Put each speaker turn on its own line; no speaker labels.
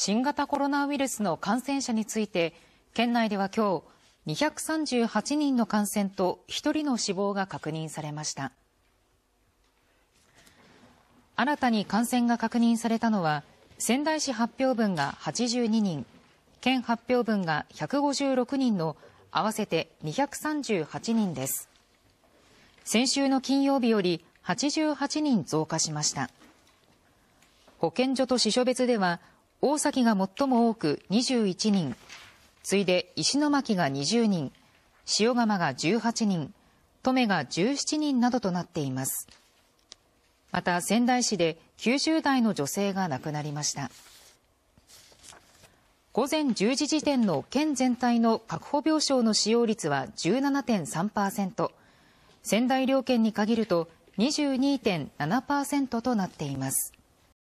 新型コロナウイルスの感染者について、県内では今日、238人の感染と1人の死亡が確認されました。新たに感染が確認されたのは、仙台市発表分が82人、県発表分が156人の合わせて238人です。先週の金曜日より88人増加しました。保健所と支所別では大崎が最も多く21人、次いで石巻が20人、塩釜が18人、登米が17人などとなっています。また仙台市で90代の女性が亡くなりました。午前10時時点の県全体の確保病床の使用率は17.3%、仙台両県に限ると22.7%となっています。